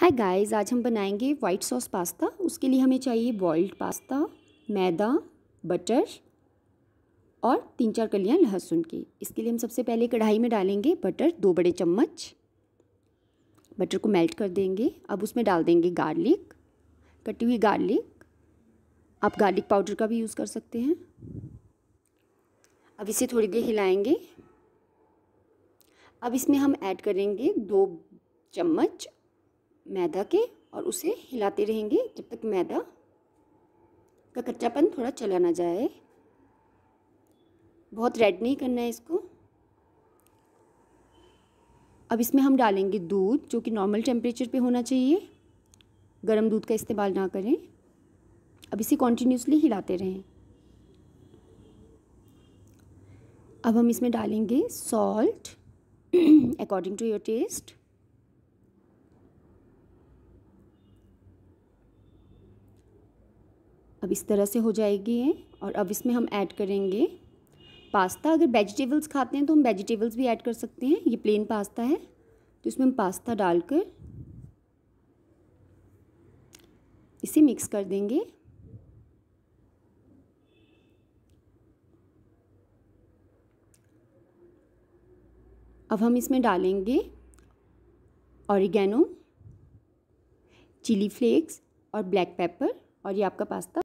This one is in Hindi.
हाय गाइस आज हम बनाएंगे वाइट सॉस पास्ता उसके लिए हमें चाहिए बॉइल्ड पास्ता मैदा बटर और तीन चार कलियां लहसुन की इसके लिए हम सबसे पहले कढ़ाई में डालेंगे बटर दो बड़े चम्मच बटर को मेल्ट कर देंगे अब उसमें डाल देंगे गार्लिक कटी हुई गार्लिक आप गार्लिक पाउडर का भी यूज़ कर सकते हैं अब इसे थोड़ी देर हिलाएंगे अब इसमें हम ऐड करेंगे दो चम्मच मैदा के और उसे हिलाते रहेंगे जब तक मैदा का कच्चापन थोड़ा चला ना जाए बहुत रेड नहीं करना है इसको अब इसमें हम डालेंगे दूध जो कि नॉर्मल टेम्परेचर पे होना चाहिए गर्म दूध का इस्तेमाल ना करें अब इसे कॉन्टीन्यूसली हिलाते रहें अब हम इसमें डालेंगे salt according to your taste अब इस तरह से हो जाएगी ये और अब इसमें हम ऐड करेंगे पास्ता अगर वेजिटेबल्स खाते हैं तो हम वेजिटेबल्स भी ऐड कर सकते हैं ये प्लेन पास्ता है तो इसमें हम पास्ता डालकर इसे मिक्स कर देंगे अब हम इसमें डालेंगे ऑरिगेनो चिली फ्लेक्स और ब्लैक पेपर और ये आपका पास्ता